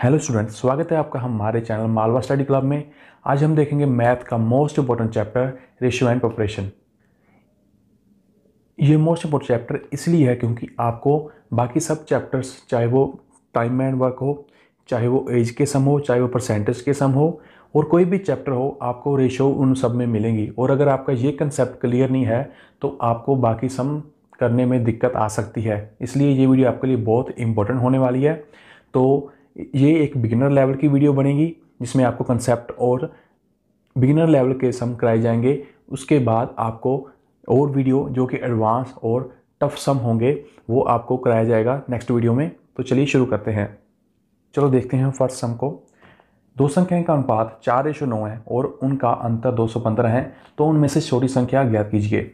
hello student स्वागत है आपका हमारे चैनल मालवा स्टडी क्लब में आज हम देखेंगे मैथ का most important chapter ratio and proportion ये मोस्ट इम्पोर्टेंट चैप्टर इसलिए है क्योंकि आपको बाकी सब चैप्टर्स चाहे वो टाइम एंड वर्क हो चाहे वो एज के सम हो चाहे वो परसेंटेज के सम हो और कोई भी चैप्टर हो आपको रेशो उन सब में मिलेंगी और अगर आपका ये कंसेप्ट क्लियर नहीं है तो आपको बाकी सम करने में दिक्कत आ सकती है इसलिए ये वीडियो आपके लिए बहुत इंपॉर्टेंट होने वाली है तो ये एक बिगिनर लेवल की वीडियो बनेगी जिसमें आपको कंसेप्ट और बिगिनर लेवल के सम कराए जाएंगे उसके बाद आपको और वीडियो जो कि एडवांस और टफ सम होंगे वो आपको कराया जाएगा नेक्स्ट वीडियो में तो चलिए शुरू करते हैं चलो देखते हैं फर्स्ट सम को दो संख्याएं का अनुपात चार रेशो नौ है और उनका अंतर दो सौ पंद्रह है तो उनमें से छोटी संख्या ज्ञात कीजिए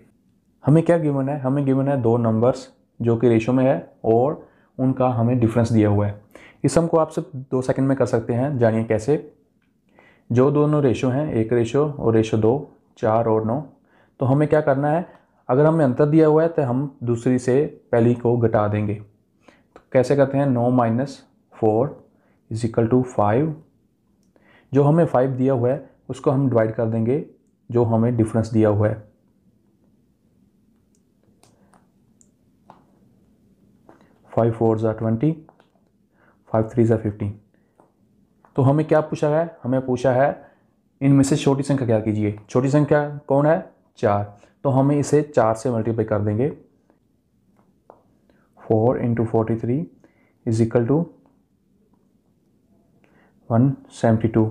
हमें क्या गिवन है हमें गिवन है दो नंबर्स जो कि रेशो में है और उनका हमें डिफरेंस दिया हुआ है इस सम को आप सिर्फ दो सेकंड में कर सकते हैं जानिए कैसे जो दोनों रेशो हैं एक रेशो और रेशो दो चार और नौ तो हमें क्या करना है अगर हमें अंतर दिया हुआ है तो हम दूसरी से पहली को घटा देंगे तो कैसे करते हैं नौ minus four is equal to five जो हमें फाइव दिया हुआ है उसको हम डिवाइड कर देंगे जो हमें डिफरेंस दिया हुआ है फाइव फोर ज़ा ट्वेंटी फाइव थ्री ज़ा फिफ्टीन तो हमें क्या पूछा है हमें पूछा है इनमें से छोटी संख्या क्या कीजिए छोटी संख्या कौन है चार तो हमें इसे चार से मल्टीप्लाई कर देंगे four into forty three is equal to one seventy two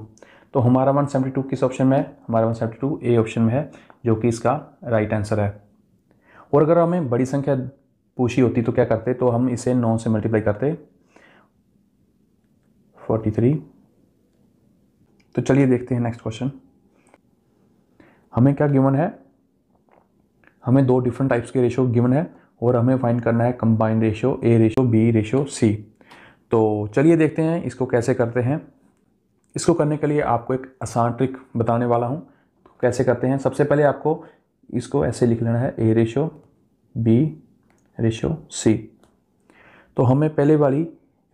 तो हमारा वन सेवेंटी टू किस ऑप्शन में है हमारा one seventy two A option में है जो कि इसका राइट आंसर है और अगर हमें बड़ी संख्या पूछी होती तो क्या करते तो हम इसे नौ से मल्टीप्लाई करते फोर्टी थ्री तो चलिए देखते हैं नेक्स्ट क्वेश्चन हमें क्या गिवन है हमें दो डिफरेंट टाइप्स के रेशो गिवन है और हमें फाइंड करना है combined ratio A ratio B ratio C तो चलिए देखते हैं इसको कैसे करते हैं इसको करने के लिए आपको एक आसान ट्रिक बताने वाला हूँ तो कैसे करते हैं सबसे पहले आपको इसको ऐसे लिख लेना है A ratio B ratio C तो हमें पहले वाली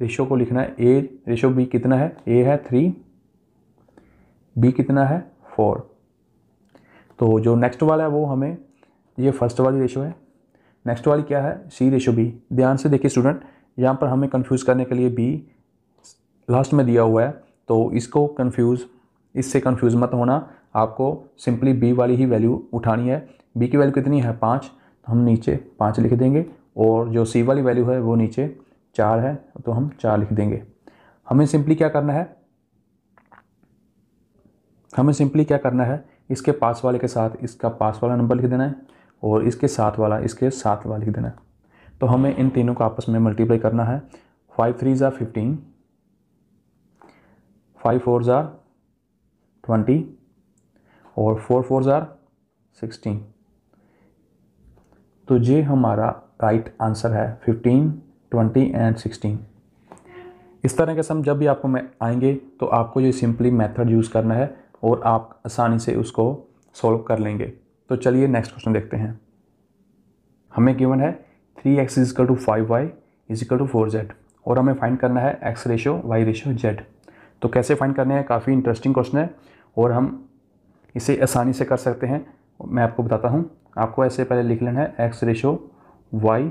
रेशो को लिखना है ए रेशो बी कितना है ए है थ्री बी कितना है फोर तो जो नेक्स्ट वाला है वो हमें ये फर्स्ट वाली रेशो है नेक्स्ट वाली क्या है सी रेशो बी ध्यान से देखिए स्टूडेंट यहाँ पर हमें कन्फ्यूज़ करने के लिए बी लास्ट में दिया हुआ है तो इसको कन्फ्यूज़ इससे कन्फ्यूज़ मत होना आपको सिंपली बी वाली ही वैल्यू उठानी है बी की वैल्यू कितनी है पाँच तो हम नीचे पाँच लिख देंगे और जो सी वाली वैल्यू है वो नीचे चार है तो हम चार लिख देंगे हमें सिंपली क्या करना है हमें सिंपली क्या करना है इसके पास वाले के साथ इसका पास वाला नंबर लिख देना है और इसके साथ वाला इसके साथ वाला लिख देना है तो हमें इन तीनों को आपस में मल्टीप्लाई करना है फाइव थ्री ज़ा फिफ्टीन फाइव फोर ज़ार ट्वेंटी और फोर फोर ज़ार सिक्सटीन तो ये हमारा राइट आंसर है फिफ्टीन ट्वेंटी एंड सिक्सटीन इस तरह के सम जब भी आपको मैं आएंगे तो आपको ये सिंपली मेथड यूज़ करना है और आप आसानी से उसको सॉल्व कर लेंगे तो चलिए नेक्स्ट क्वेश्चन देखते हैं हमें गिवन है three X is equal to five Y is equal to four Z और हमें फाइंड करना है X ratio Y ratio Z तो कैसे फाइंड करने हैं काफ़ी इंटरेस्टिंग क्वेश्चन है और हम इसे आसानी से कर सकते हैं मैं आपको बताता हूँ आपको ऐसे पहले लिख लेना है X ratio Y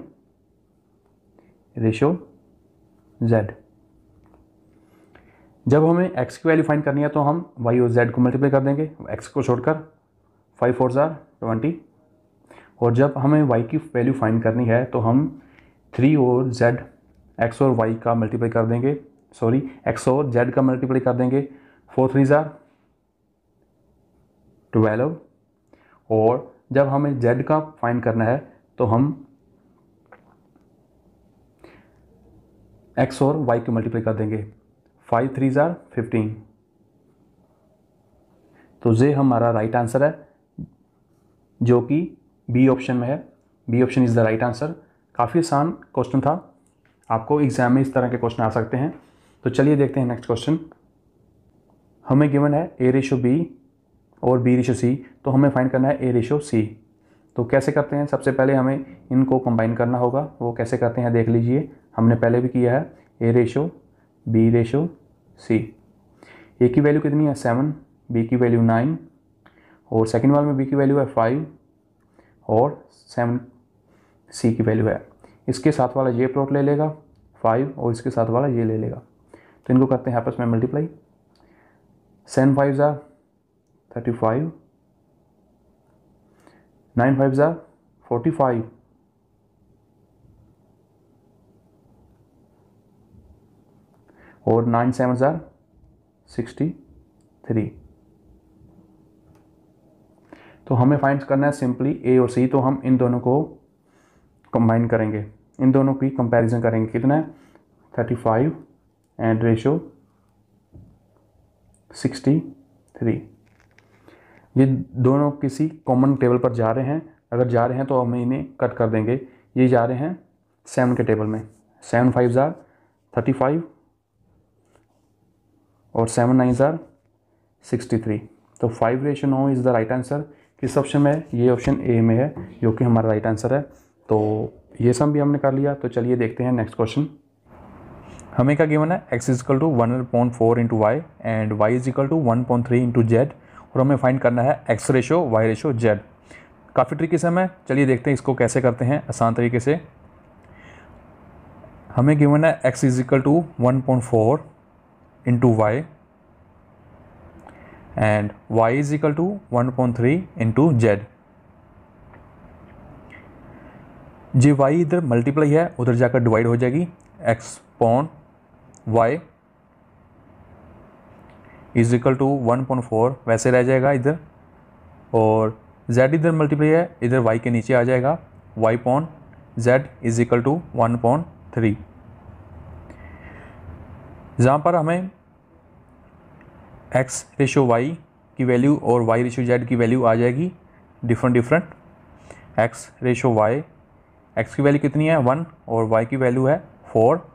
ratio Z जब हमें एक्स की वैल्यू फाइंड करनी है तो हम वाई और जेड को मल्टीप्लाई कर देंगे एक्स को छोड़कर फाइव फोर ज़ार ट्वेंटी और जब हमें वाई की वैल्यू फाइंड करनी है तो हम थ्री और जेड एक्स और वाई का मल्टीप्लाई कर देंगे सॉरी एक्स और जेड का मल्टीप्लाई कर देंगे फोर थ्री ज़ार ट्वेल्व और जब हमें जेड का फाइंड करना है तो हम एक्स और वाई को मल्टीप्लाई कर देंगे फाइव थ्री ज़ार फिफ्टीन तो ये हमारा राइट आंसर है जो कि बी ऑप्शन में है B option is the right answer काफ़ी आसान क्वेश्चन था आपको एग्जाम में इस तरह के क्वेश्चन आ सकते हैं तो चलिए देखते हैं नेक्स्ट क्वेश्चन हमें गिवन है ए रेशो बी और बी रेशो सी तो हमें फाइंड करना है ए रेशो सी तो कैसे करते हैं सबसे पहले हमें इनको कंबाइन करना होगा वो कैसे करते हैं देख लीजिए हमने पहले भी किया है A ratio B ratio C A की वैल्यू कितनी है सेवन बी की वैल्यू नाइन और सेकेंड वाल में बी की वैल्यू है फाइव और सेवन सी की वैल्यू है इसके साथ वाला ये प्लॉट ले लेगा फाइव और इसके साथ वाला ये ले लेगा तो इनको करते हैं आपस में मल्टीप्लाई सेवन फाइव ज़ा थर्टी फाइव नाइन फाइव ज़ा फोर्टी फाइव और नाइन सेवन ज़ार सिक्सटी थ्री तो हमें फाइंड करना है सिंपली ए और सी तो हम इन दोनों को कंबाइन करेंगे इन दोनों की कंपैरिजन करेंगे कितना है thirty five and ratio sixty three ये दोनों किसी कॉमन टेबल पर जा रहे हैं अगर जा रहे हैं तो हम इन्हें कट कर देंगे ये जा रहे हैं सेवन के टेबल में सेवन फाइव ज़ार थर्टी फाइव और सेवन नाइन ज़ार सिक्सटी थ्री तो फाइव रेशन हो इज़ द राइट आंसर किस ऑप्शन में है ये ऑप्शन ए में है जो कि हमारा राइट आंसर है तो ये सब भी हमने कर लिया तो चलिए देखते हैं नेक्स्ट क्वेश्चन हमें क्या गिवन है X is equal to one point four into Y and Y is equal to one point three into Z और हमें फाइंड करना है X ratio Y ratio Z काफ़ी ट्रिकी से हमें चलिए देखते हैं इसको कैसे करते हैं आसान तरीके से हमें गिवन है X is equal to one point four into Y and Y is to one point three into Z जी वाई इधर मल्टीप्लाई है उधर जाकर डिवाइड हो जाएगी X upon Y is equal to one point four वैसे रह जाएगा इधर और z इधर मल्टीप्लाई है इधर y के नीचे आ जाएगा y upon z is equal to one point three जहाँ पर हमें x रेशो y की वैल्यू और y रेशो z की वैल्यू आ जाएगी different different x ratio y x की वैल्यू कितनी है वन और y की वैल्यू है फोर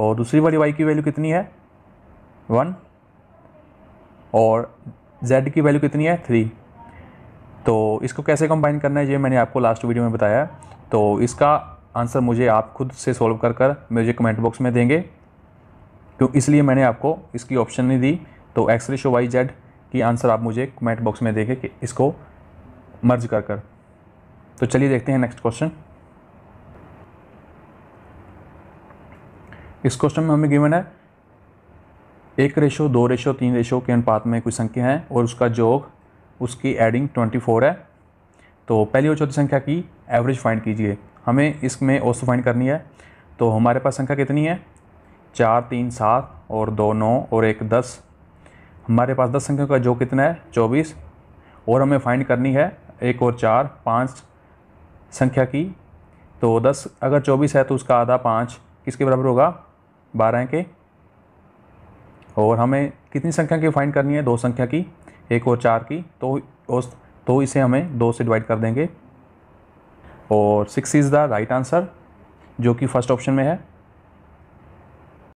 और दूसरी वाली y की वैल्यू कितनी है वन और z की वैल्यू कितनी है थ्री तो इसको कैसे कंबाइन करना है ये मैंने आपको लास्ट वीडियो में बताया तो इसका आंसर मुझे आप खुद से सॉल्व कर कर मुझे कमेंट बॉक्स में देंगे तो इसलिए मैंने आपको इसकी ऑप्शन नहीं दी तो एक्स रेशो वाई जेड की आंसर आप मुझे कमेंट बॉक्स में देंगे कि इसको मर्ज कर कर तो चलिए देखते हैं नेक्स्ट क्वेश्चन इस क्वेश्चन में हमें गिवन है एक रेशो दो रेशो तीन रेशो के अनुपात में कोई संख्या है और उसका जोग उसकी एडिंग 24 है तो पहली और चौथी संख्या की एवरेज फाइंड कीजिए हमें इसमें औसत फाइंड करनी है तो हमारे पास संख्या कितनी है चार तीन सात और दो नौ और एक दस हमारे पास दस संख्या का जोग कितना है चौबीस और हमें फाइंड करनी है एक और चार पाँच संख्या की तो दस अगर चौबीस है तो उसका आधा पाँच किसके बराबर होगा बारह के और हमें कितनी संख्या की फाइंड करनी है दो संख्या की एक और चार की तो उस तो इसे हमें दो से डिवाइड कर देंगे और six is the right answer जो कि फर्स्ट ऑप्शन में है